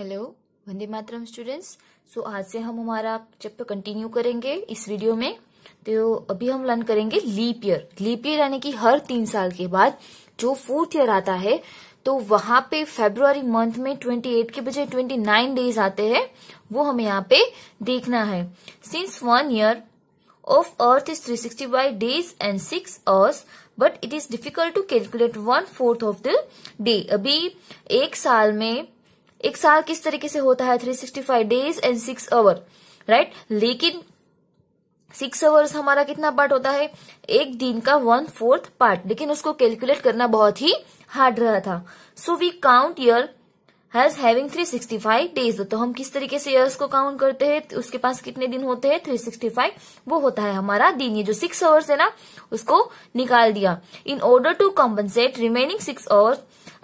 Hello वंदे मातरम students so आज से हम हमारा चैप्टर कंटिन्यू तो करेंगे इस वीडियो में तो अभी हम लर्न करेंगे लीप ईयर लीप ईयर यानी कि हर तीन साल के बाद जो फोर्थ ईयर आता है तो वहां पे फेब्रुआरी मंथ में 28 के बजाय 29 डेज आते हैं वो हमें यहाँ पे देखना है since one year is three sixty five days and six hours but it is difficult to calculate one fourth of the day अभी एक साल में एक साल किस तरीके से होता है three sixty five days and six hour right लेकिन सिक्स आवर्स हमारा कितना पार्ट होता है एक दिन का वन फोर्थ पार्ट लेकिन उसको कैलकुलेट करना बहुत ही हार्ड रहा था so we count year has having 365 days तो हम किस तरीके से ईयर्स को काउंट करते हैं तो उसके पास कितने दिन होते हैं 365 वो होता है हमारा दिन ये जो सिक्स आवर्स है ना उसको निकाल दिया in order to compensate remaining six hours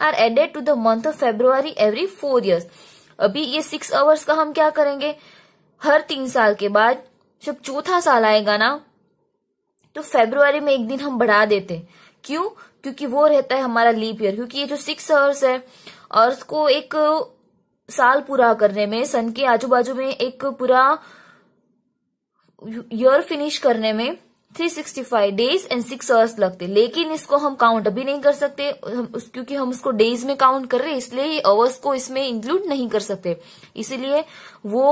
are added to the month of February every four years अभी ये सिक्स आवर्स का हम क्या करेंगे हर तीन साल के बाद जब चौथा साल आएगा ना तो फेब्रुआरी में एक दिन हम बढ़ा देते क्यों क्योंकि वो रहता है हमारा लीप ईयर क्योंकि ये जो सिक्स आवर्स है और उसको एक साल पूरा करने में सन के आजू बाजू में एक पूरा ईयर फिनिश करने में 365 डेज एंड सिक्स आवर्स लगते लेकिन इसको हम काउंट अभी नहीं कर सकते हम क्योंकि हम उसको डेज में काउंट कर रहे हैं इसलिए आवर्स को इसमें इंक्लूड नहीं कर सकते इसीलिए वो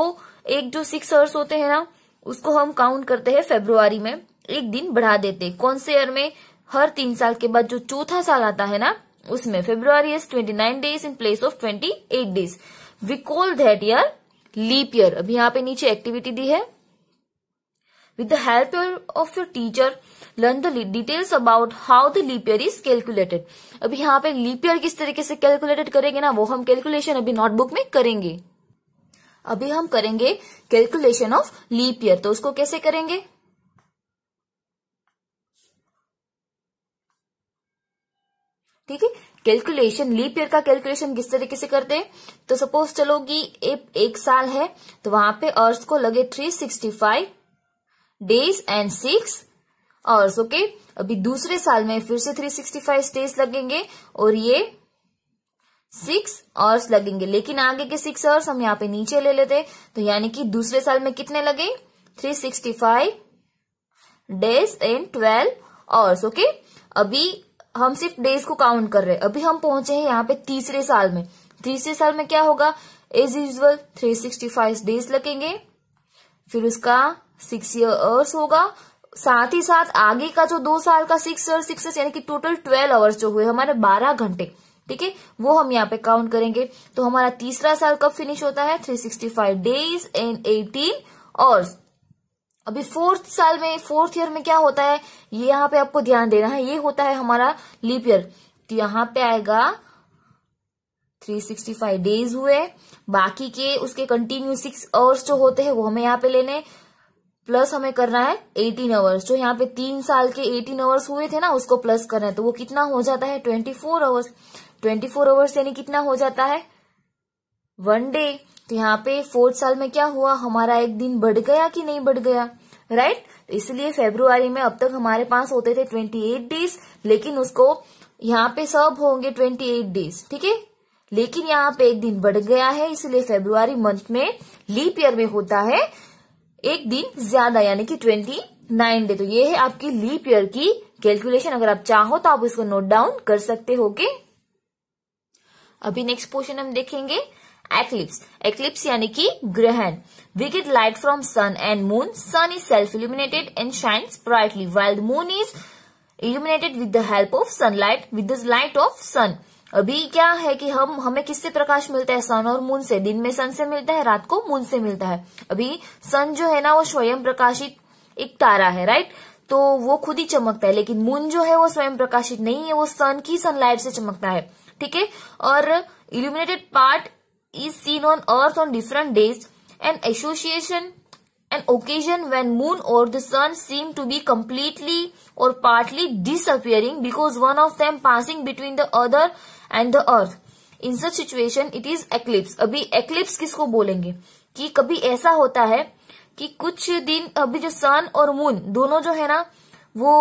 एक जो सिक्स आवर्स होते हैं ना उसको हम काउंट करते हैं फेब्रुआरी में एक दिन बढ़ा देते कौन से ईयर में हर तीन साल के बाद जो चौथा साल आता है ना उसमें February is twenty nine days in place of twenty eight days we call that year leap year अभी यहाँ पे नीचे एक्टिविटी दी है With the help of your teacher, learn the details about how the leap year is calculated. अभी yahan pe leap year kis tarike se calculated karenge na wo hum calculation abhi notebook mein karenge abhi hum karenge calculation of leap year to usko kaise karenge ठीक है calculation leap year का calculation किस तरीके से करते हैं तो suppose चलो कि एक साल है तो वहां पे अर्थ को लगे 365 sixty five days and six hours okay अभी दूसरे साल में फिर से 365 डेज लगेंगे और ये सिक्स आवर्स लगेंगे लेकिन आगे के सिक्स आवर्स हम यहाँ पे नीचे ले लेते तो यानी कि दूसरे साल में कितने लगे 365 डेज एंड 12 आवर्स ओके अभी हम सिर्फ डेज को काउंट कर रहे हैं अभी हम पहुंचे हैं यहाँ पे तीसरे साल में तीसरे साल में क्या होगा एज यूजल फाइव डेज लगेंगे फिर उसका सिक्स ईयर्स होगा साथ ही साथ आगे का जो दो साल का सिक्स ईयर सिक्स यानी कि टोटल ट्वेल्व आवर्स जो हुए हमारे बारह घंटे ठीक है वो हम यहाँ पे काउंट करेंगे तो हमारा तीसरा साल कब फिनिश होता है three sixty five days and eighteen hours अभी फोर्थ साल में फोर्थ ईयर में क्या होता है ये यहाँ पे आपको ध्यान देना है ये होता है हमारा लीप ईयर तो यहाँ पे आएगा 365 डेज हुए बाकी के उसके कंटिन्यू सिक्स आवर्स जो होते हैं वो हमें यहाँ पे लेने प्लस हमें करना है एटीन आवर्स जो यहाँ पे तीन साल के एटीन आवर्स हुए थे ना उसको प्लस करना है तो वो कितना हो जाता है twenty four hours twenty four hours यानी कितना हो जाता है वन डे तो यहाँ पे फोर्थ साल में क्या हुआ हमारा एक दिन बढ़ गया कि नहीं बढ़ गया राइट right? तो इसलिए फेब्रुआरी में अब तक हमारे पास होते थे ट्वेंटी एट डेज लेकिन उसको यहाँ पे सब होंगे ट्वेंटी एट डेज ठीक है लेकिन यहाँ पे एक दिन बढ़ गया है इसलिए फेब्रुआरी मंथ में लीप ईयर में होता है एक दिन ज्यादा यानी कि ट्वेंटी नाइन डे तो ये है आपकी लीप ईयर की कैलकुलेशन अगर आप चाहो तो आप इसको नोट डाउन कर सकते हो के अभी नेक्स्ट क्वेश्चन हम देखेंगे एक्लिप्स एक्लिप्स यानी कि ग्रहण we get light from sun and moon sun is self illuminated and shine brightly wild moon is illuminated with the help of sunlight with the light of sun अभी क्या है कि हम हमें किससे प्रकाश मिलता है सन और मून से दिन में सन से मिलता है रात को मून से मिलता है अभी सन जो है ना वो स्वयं प्रकाशित एक तारा है राइट तो वो खुद ही चमकता है लेकिन मून जो है वो स्वयं प्रकाशित नहीं है वो सन की सनलाइट से चमकता है ठीक है और illuminated part is seen on earth on different days and association an occasion when moon or the sun seem to be completely or partly disappearing because one of them passing between the other and the earth in such situation it is eclipse अभी eclipse किसको बोलेंगे कि कभी ऐसा होता है कि कुछ दिन अभी जो सन और मून दोनों जो है ना वो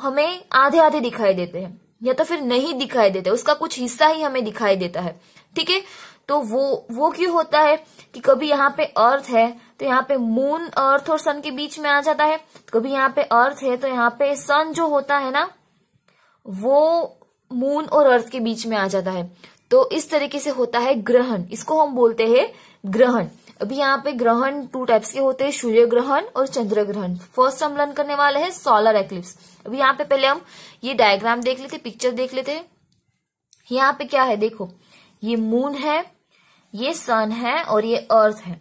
हमें आधे आधे दिखाई देते हैं या तो फिर नहीं दिखाई देते उसका कुछ हिस्सा ही हमें दिखाई देता है ठीक है तो वो वो क्यों होता है कि कभी यहाँ पे अर्थ है तो यहाँ पे मून अर्थ और सन के बीच में आ जाता है कभी यहाँ पे अर्थ है तो यहाँ पे सन जो होता है ना वो मून और अर्थ के बीच में आ जाता है तो इस तरीके से होता है ग्रहण इसको हम बोलते हैं ग्रहण अभी यहाँ पे ग्रहण टू टाइप्स के होते हैं सूर्य ग्रहण और चंद्र ग्रहण फर्स्ट हम लर्न करने वाले हैं सोलर एक्लिप्स अभी यहाँ पे पहले हम ये डायग्राम देख लेते पिक्चर देख लेते यहाँ पे क्या है देखो ये मून है ये सन है और ये अर्थ है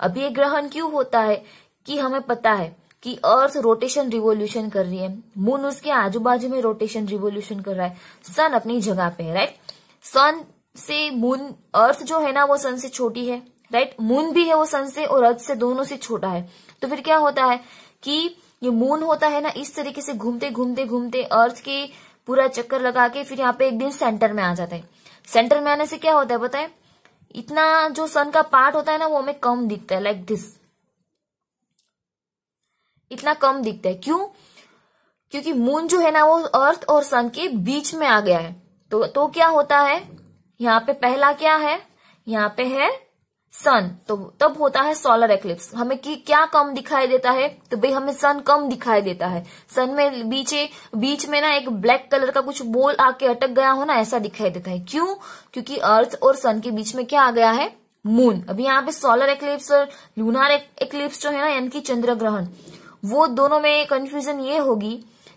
अभी ये ग्रहण क्यों होता है कि हमें पता है कि अर्थ रोटेशन रिवोल्यूशन कर रही है मून उसके आजू बाजू में रोटेशन रिवोल्यूशन कर रहा है सन अपनी जगह पे है राइट सन से मून अर्थ जो है ना वो सन से छोटी है राइट मून भी है वो सन से और अर्थ से दोनों से छोटा है तो फिर क्या होता है कि ये मून होता है ना इस तरीके से घूमते घूमते घूमते अर्थ के पूरा चक्कर लगा के फिर यहाँ पे एक दिन सेंटर में आ जाता है सेंटर में आने से क्या होता है बताए इतना जो सन का पार्ट होता है ना वो हमें कम दिखता है लाइक like दिस इतना कम दिखता है क्यों क्योंकि मून जो है ना वो अर्थ और सन के बीच में आ गया है तो तो क्या होता है यहाँ पे पहला क्या है यहाँ पे है सन तो तब होता है सोलर एक्लिप्स हमें कि क्या कम दिखाई देता है तो भाई हमें सन कम दिखाई देता है सन में बीचे बीच में ना एक ब्लैक कलर का कुछ बोल आके अटक गया हो ना ऐसा दिखाई देता है क्यों क्योंकि अर्थ और सन के बीच में क्या आ गया है मून अभी यहाँ पे सोलर एक्लिप्स और लूनार एक्लिप्स जो है ना यानी कि चंद्र ग्रहण वो दोनों में कंफ्यूजन ये होगी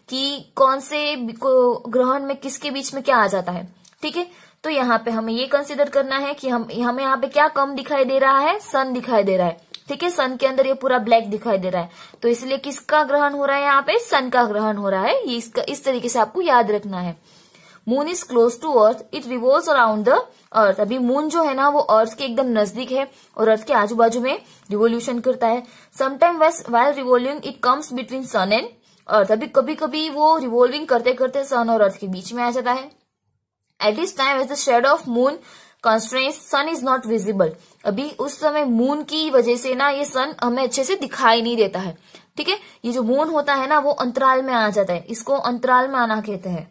कि कौन से ग्रहण में किसके बीच में क्या आ जाता है ठीक है तो यहाँ पे हमें ये कंसिडर करना है कि हम हमें यहाँ पे क्या कम दिखाई दे रहा है सन दिखाई दे रहा है ठीक है सन के अंदर ये पूरा ब्लैक दिखाई दे रहा है तो इसलिए किसका ग्रहण हो रहा है यहाँ पे सन का ग्रहण हो रहा है ये इसका इस तरीके से आपको याद रखना है moon is close to earth it revolve around the earth अभी मून जो है ना वो अर्थ के एकदम नजदीक है और अर्थ के आजू बाजू में रिवोल्यूशन करता है sometimes while revolving it comes between sun and earth अभी कभी कभी वो रिवोल्विंग करते करते सन और अर्थ के बीच में आ जाता है at this time as the shade of moon constants sun is not visible अभी उस समय मून की वजह से ना ये सन हमें अच्छे से दिखाई नहीं देता है ठीक है ये जो मून होता है ना वो अंतराल में आ जाता है इसको अंतराल में आना कहते हैं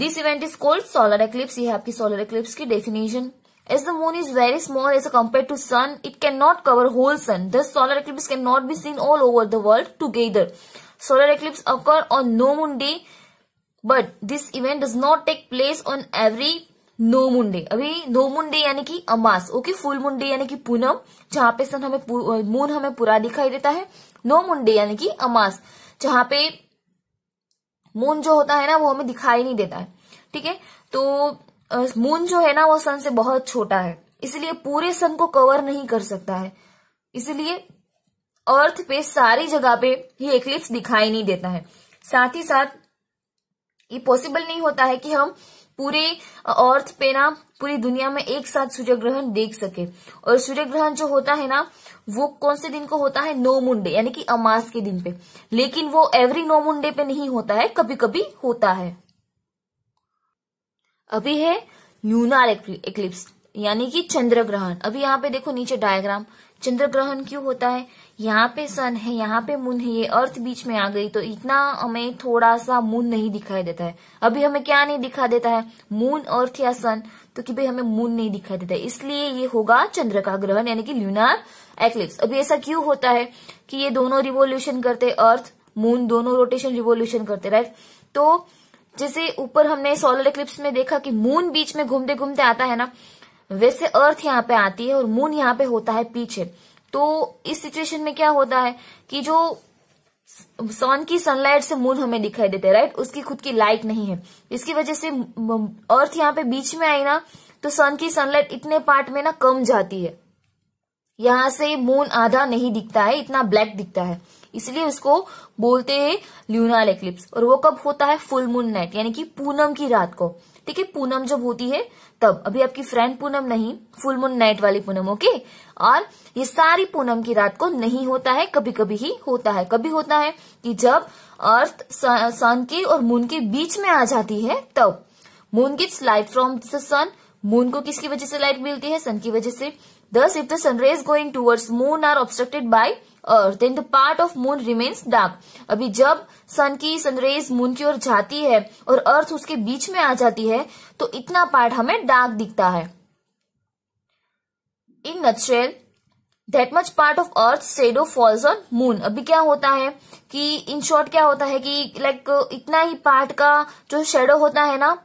this event is called solar eclipse ये आपकी सोलर एक्लिप्स की definition as the moon is very small as compare to sun it can not cover whole sun thus solar eclipse can not be seen all over the world together solar eclipse occur on no moon day but this event does not take place on every no moon day अभी no moon day यानी कि अमास okay full moon day यानी कि पूनम जहां पे सन हमें moon हमें पूरा दिखाई देता है नो मून डे यानी कि अमास जहां पे मून जो होता है ना वो हमें दिखाई नहीं देता है ठीक है तो मून जो है ना वो सन से बहुत छोटा है इसलिए पूरे सन को कवर नहीं कर सकता है इसलिए अर्थ पे सारी जगह पे ये एक्लिप्स दिखाई नहीं देता है साथ ही साथ ये पॉसिबल नहीं होता है कि हम पूरे अर्थ पे ना पूरी दुनिया में एक साथ सूर्य ग्रहण देख सके और सूर्य ग्रहण जो होता है ना वो कौन से दिन को होता है नो मुंडे यानी कि अमास के दिन पे लेकिन वो एवरी नो मुंडे पे नहीं होता है कभी कभी होता है अभी है न्यूनार एक्लिप्स यानी कि चंद्र ग्रहण अभी यहाँ पे देखो नीचे डायग्राम चंद्र ग्रहण क्यों होता है यहाँ पे सन है यहाँ पे मून है ये अर्थ बीच में आ गई तो इतना हमें थोड़ा सा मून नहीं दिखाई देता है अभी हमें क्या नहीं दिखा देता है मून अर्थ या सन क्योंकि तो भाई हमें मून नहीं दिखाई देता इसलिए ये होगा चंद्र का ग्रहण यानी कि ल्यूनार एक्लिप्स अभी ऐसा क्यों होता है कि ये दोनों रिवोल्यूशन करते अर्थ मून दोनों रोटेशन रिवोल्यूशन करते राइट तो जैसे ऊपर हमने सोलर एक्लिप्स में देखा कि मून बीच में घूमते घूमते आता है ना वैसे अर्थ यहाँ पे आती है और मून यहाँ पे होता है पीछे तो इस सिचुएशन में क्या होता है कि जो सन की सनलाइट से मून हमें दिखाई देते राइट उसकी खुद की लाइट नहीं है इसकी वजह से अर्थ यहाँ पे बीच में आई ना तो सन की सनलाइट इतने पार्ट में ना कम जाती है यहां से मून आधा नहीं दिखता है इतना ब्लैक दिखता है इसलिए उसको बोलते हैं ल्यूनार एक्लिप्स और वो कब होता है फुल मून नाइट यानी कि पूनम की रात को ठीक है पूनम जब होती है तब अभी आपकी फ्रेंड पूनम नहीं फुल मून नाइट वाली पूनम ओके और ये सारी पूनम की रात को नहीं होता है कभी कभी ही होता है कभी होता है कि जब अर्थ सन के और मून के बीच में आ जाती है तब moon gets light from the sun moon को किसकी वजह से लाइट मिलती है सन की वजह से thus if the sunrays going towards moon are obstructed by earth and part of moon remains dark अभी जब सन की सनरेज मून की ओर जाती है और अर्थ उसके बीच में आ जाती है तो इतना पार्ट हमें डार्क दिखता है in natural that much part of earth shadow falls on moon अभी क्या होता है कि इन शॉर्ट क्या होता है कि लाइक इतना ही पार्ट का जो शेडो होता है ना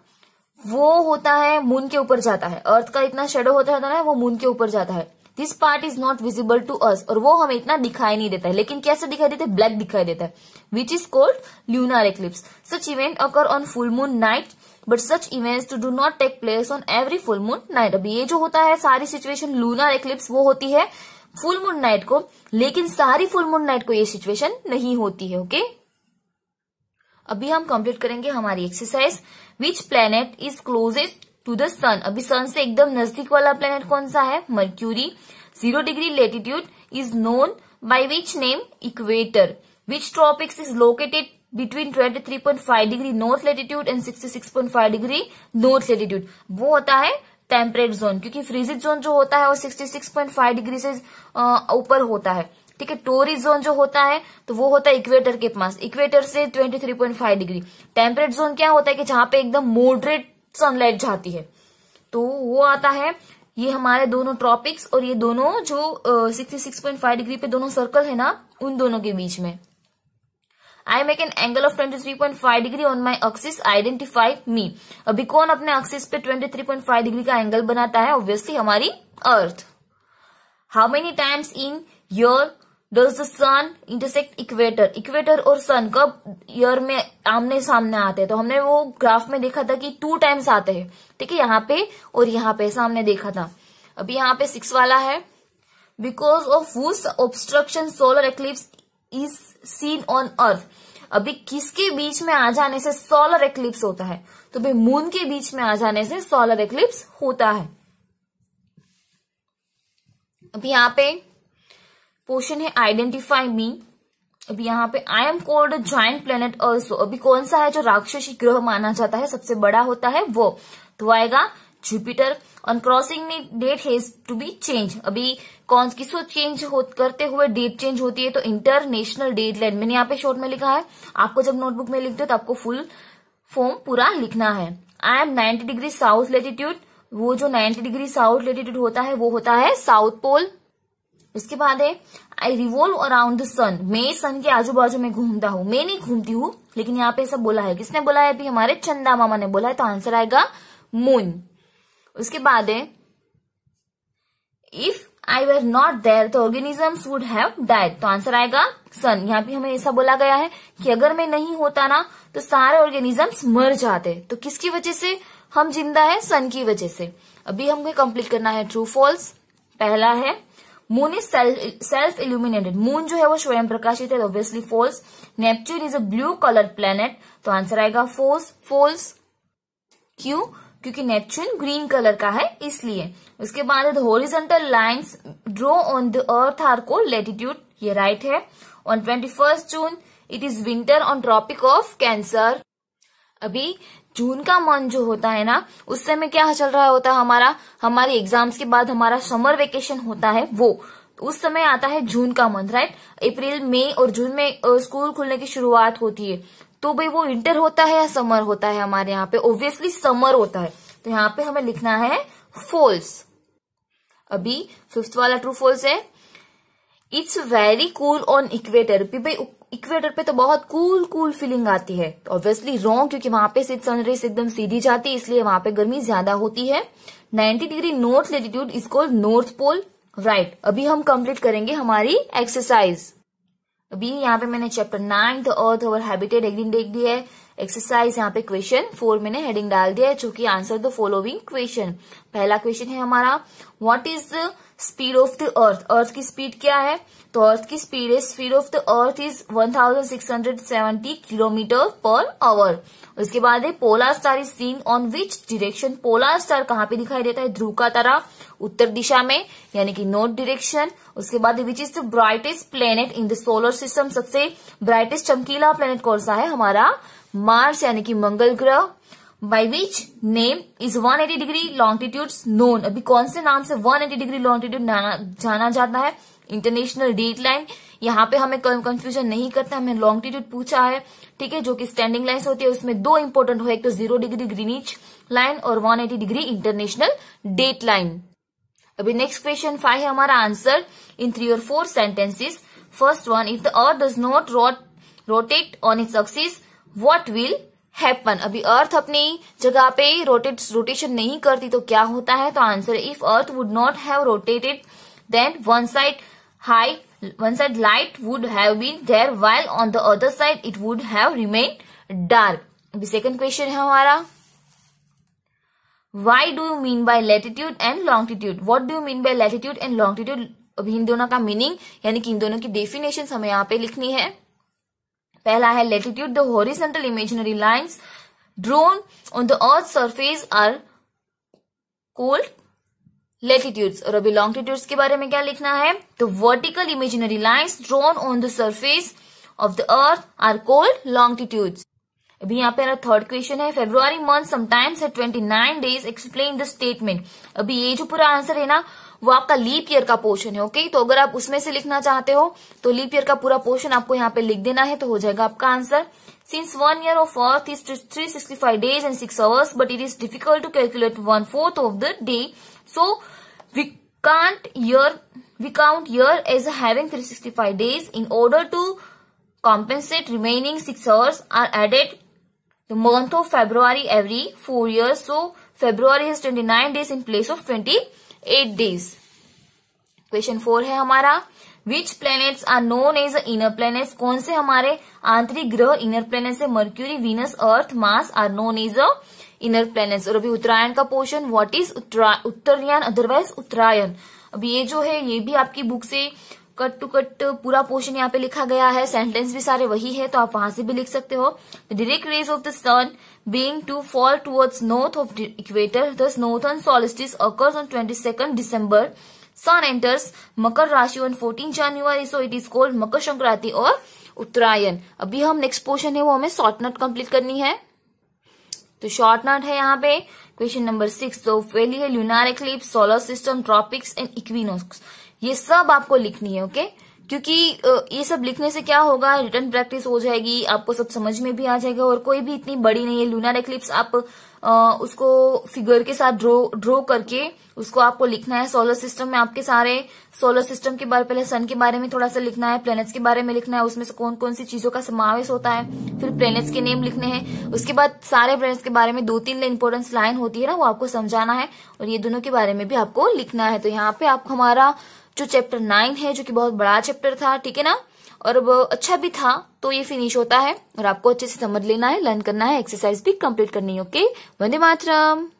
वो होता है मून के ऊपर जाता है अर्थ का इतना शेडो होता है ना वो मून के ऊपर जाता है this part is not visible to us और वो हमें इतना दिखाई नहीं देता है लेकिन कैसे दिखाई देता है ब्लैक दिखाई देता है which is called lunar eclipse such event occur on full moon night but such events do not take place on every full moon night अभी ये जो होता है सारी सिचुएशन लूनर एक्लिप्स वो होती है फुल मून नाइट को लेकिन सारी फुल मून नाइट को ये सिचुएशन नहीं होती है ओके okay? अभी हम कंप्लीट करेंगे हमारी exercise which planet is closest to the sun अभी सन से एकदम नजदीक वाला प्लेनेट कौन सा है Mercury zero degree latitude is known by which name equator which tropics is located between 23.5 degree north latitude and 66.5 degree north latitude वो होता है टेम्परेट जोन क्योंकि फ्रीजिट जोन जो होता है वो 66.5 डिग्री से ऊपर होता है ठीक है टोरी जोन जो होता है तो वो होता है इक्वेटर के पास इक्वेटर से 23.5 डिग्री टेम्परेट जोन क्या होता है कि जहां पे एकदम मॉडरेट सनलाइट जाती है तो वो आता है ये हमारे दोनों ट्रॉपिक्स और ये दोनों जो sixty six point five degree पे दोनों सर्कल है ना उन दोनों के बीच में I make an angle of twenty three point five degree on my axis identify me अभी कौन अपने अक्सिस पे twenty three point five degree का एंगल बनाता है ऑब्वियसली हमारी earth how many times in year does the sun intersect equator equator और sun कब ईयर में आमने सामने आते हैं तो हमने वो ग्राफ में देखा था कि टू टाइम्स आते हैं ठीक है यहाँ पे और यहाँ पे सामने देखा था अभी यहाँ पे सिक्स वाला है because of whose obstruction solar eclipse is seen on earth अभी किसके बीच में आ जाने से सोलर एक्लिप्स होता है तो भाई मून के बीच में आ जाने से सोलर एक्लिप्स होता है अभी यहाँ पे क्वेश्चन है आइडेंटिफाई मी अभी यहाँ पे I am called joint planet also अभी कौन सा है जो राक्षसी ग्रह माना जाता है सबसे बड़ा होता है वो तो आएगा जुपिटर ऑन क्रॉसिंग में date has to be change अभी कौन किसको चेंज हो, करते हुए डेट चेंज होती है तो इंटरनेशनल डेट लाइन मैंने यहाँ पे शॉर्ट में लिखा है आपको जब नोटबुक में लिखते हो तो आपको फुल फॉर्म पूरा लिखना है I am ninety degree south latitude वो जो नाइन्टी डिग्री साउथ लेटीट्यूड होता है वो होता है साउथ पोल उसके बाद है I revolve around the sun मैं सन के आजू बाजू में घूमता हूँ मैं नहीं घूमती हूँ लेकिन यहाँ पे ऐसा बोला है किसने बोला है अभी हमारे चंदा मामा ने बोला है तो आंसर आएगा मून उसके बाद है if I were not there तो ऑर्गेनिज्म वुड हैव डाइड तो आंसर आएगा सन यहाँ पे हमें ऐसा बोला गया है कि अगर मैं नहीं होता ना तो सारे ऑर्गेनिजम्स मर जाते तो किसकी वजह से हम जिंदा है सन की वजह से अभी हमको कंप्लीट करना है ट्रू फॉल्स पहला है moon is self illuminated moon जो है वो स्वयं प्रकाशित है obviously false Neptune is a blue colour planet तो आंसर तो आएगा फोल्स फोल्स क्यू क्योंकि नेपच्यून ग्रीन कलर का है इसलिए उसके बाद horizontal lines draw on the earth are को लेटिट्यूड ये राइट है on twenty first June it is winter on tropic of Cancer अभी जून का मंथ जो होता है ना उस समय क्या चल रहा होता है हमारा हमारे एग्जाम्स के बाद हमारा समर वेकेशन होता है वो उस समय आता है जून का मंथ राइट अप्रैल मई और जून में स्कूल खुलने की शुरुआत होती है तो भाई वो विंटर होता है या समर होता है हमारे यहाँ पे ऑब्वियसली समर होता है तो यहाँ पे हमें लिखना है फॉल्स अभी फिफ्थ वाला ट्रू फॉल्स है it's very cool on equator भाई इक्वेटर पे तो बहुत कूल कूल फीलिंग आती है ऑब्वियसली रॉन्ग क्योंकि वहां पे सनरेज एकदम सीधी जाती है इसलिए वहां पे गर्मी ज्यादा होती है 90 degree north latitude is called north pole right अभी हम कंप्लीट करेंगे हमारी एक्सरसाइज अभी यहाँ पे मैंने चैप्टर नाइन्थ अर्थ और हैबिटेड एक दिन देख दी है एक्सरसाइज यहाँ पे क्वेश्चन फोर मैंने हेडिंग डाल दिया है जो की आंसर द फॉलोइंग क्वेश्चन पहला क्वेश्चन है हमारा what is the speed of the earth earth की स्पीड क्या है तो अर्थ की स्पीड है speed of the earth is 1670 kilometre per hour उसके बाद है polar star is seen on which direction polar star कहाँ पे दिखाई देता है ध्रुव का तारा उत्तर दिशा में यानी कि नॉर्थ डिरेक्शन उसके बाद which is the brightest planet in the solar system सबसे ब्राइटेस्ट चमकीला प्लेनेट कौन सा है हमारा मार्स यानी कि मंगल ग्रह by which name is 180 degree longitude known अभी कौन से नाम से 180 डिग्री लॉन्गिट्यूड जाना जाता है इंटरनेशनल डेट लाइन यहाँ पे हमें कंफ्यूजन नहीं करता हमें लॉन्गिट्यूड पूछा है ठीक है जो कि स्टैंडिंग लाइन होती है उसमें दो इंपॉर्टेंट हो एक तो जीरो डिग्री ग्रीनिच लाइन और 180 डिग्री इंटरनेशनल डेट लाइन अभी नेक्स्ट क्वेश्चन फाइव है हमारा answer in three or four sentences first one if the earth does not rotate on its axis what will happen अभी earth अपनी जगह पे rotate rotation नहीं करती तो क्या होता है तो answer if earth would not have rotated then one side high one side light would have been there while on the other side it would have remain dark अभी सेकेंड क्वेश्चन है हमारा why do you mean by latitude and longitude? What do you mean by latitude and longitude? अभी इन दोनों का meaning यानी कि इन दोनों की डेफिनेशन हमें यहाँ पे लिखनी है पहला है latitude the horizontal imaginary lines drawn on the earth surface are called latitudes और अभी लॉन्गिट्यूड्स के बारे में क्या लिखना है तो vertical imaginary lines drawn on the surface of the earth are called longitudes अभी यहाँ पे थर्ड क्वेश्चन है फेब्रुआरी मंथ समटाइम्स है nine days explain the statement अभी ये जो पूरा आंसर है ना वो आपका लीप ईयर का पोर्शन है ओके तो अगर आप उसमें से लिखना चाहते हो तो लीप ईयर का पूरा पोर्शन आपको यहाँ पे लिख देना है तो हो जाएगा आपका answer since one year of earth is three sixty five days and six hours but it is difficult to calculate one fourth of the day so we can't year year as having three sixty five days in order to compensate remaining six hours are added the month of February every 4 years. So February has 29 days in place of 20 eight days question four है हमारा which planets are known as inner planets कौन से हमारे आंतरिक ग्रह inner planets है Mercury Venus Earth Mars are known as a inner planets और अभी उत्तरायण का portion what is Uttarayan otherwise Uttarayan अब ये जो है ये भी आपकी बुक से कट टू कट पूरा पोर्शन यहाँ पे लिखा गया है सेंटेंस भी सारे वही है तो आप वहां से भी लिख सकते हो direct rays of the sun being to fall towards north of equator the northern solstice occurs on twenty second December sun enters Makar rashi on fourteen January so it is called Makar Sankranti और उत्तरायण अभी हम नेक्स्ट पोर्शन है वो हमें short नट complete करनी है तो short नट है यहाँ पे क्वेश्चन नंबर सिक्स तो पहली है lunar eclipse solar system tropics and equinox ये सब आपको लिखनी है ओके क्योंकि ये सब लिखने से क्या होगा रिटर्न प्रैक्टिस हो जाएगी आपको सब समझ में भी आ जाएगा और कोई भी इतनी बड़ी नहीं है लूनर एक्लिप्स आप आ, उसको फिगर के साथ ड्रो ड्रो करके उसको आपको लिखना है सोलर सिस्टम में आपके सारे सोलर सिस्टम के बारे पहले सन के बारे में थोड़ा सा लिखना है प्लेनेट्स के बारे में लिखना है उसमें से कौन कौन सी चीजों का समावेश होता है फिर प्लेनेट्स के नेम लिखने हैं उसके बाद सारे प्लेनेट्स के बारे में दो तीन इंपोर्टेंस लाइन होती है ना वो आपको समझाना है और ये दोनों के बारे में भी आपको लिखना है तो यहाँ पे आप हमारा जो चैप्टर नाइन है जो कि बहुत बड़ा चैप्टर था ठीक है ना और अब अच्छा भी था तो ये फिनिश होता है और आपको अच्छे से समझ लेना है लर्न करना है एक्सरसाइज भी कंप्लीट करनी है ओके वंदे मातरम